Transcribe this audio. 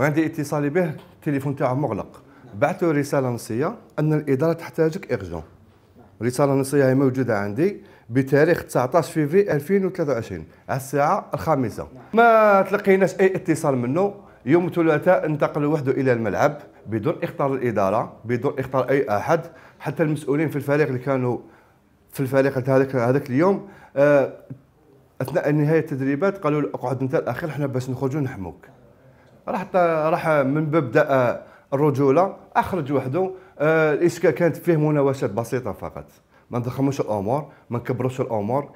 وعندي اتصالي به التليفون تاعو مغلق بعث له رساله نصيه ان الاداره تحتاجك ارجون رساله نصيه هي موجوده عندي بتاريخ 19 فيفري 2023 على الساعه الخامسه ما تلقيناش اي اتصال منه يوم الثلاثاء انتقل وحده الى الملعب بدون اخطار الاداره بدون اخطار اي احد حتى المسؤولين في الفريق اللي كانوا في الفريق هذاك هذاك اليوم آه، اثناء نهايه التدريبات قالوا له اقعد انت الاخير حنا باش نخرجوا نحموك راح راح من مبدا الرجوله اخرج وحده آه، الاسكا كانت فيه مناوشات بسيطه فقط ما نضخموش الامور ما نكبروش الامور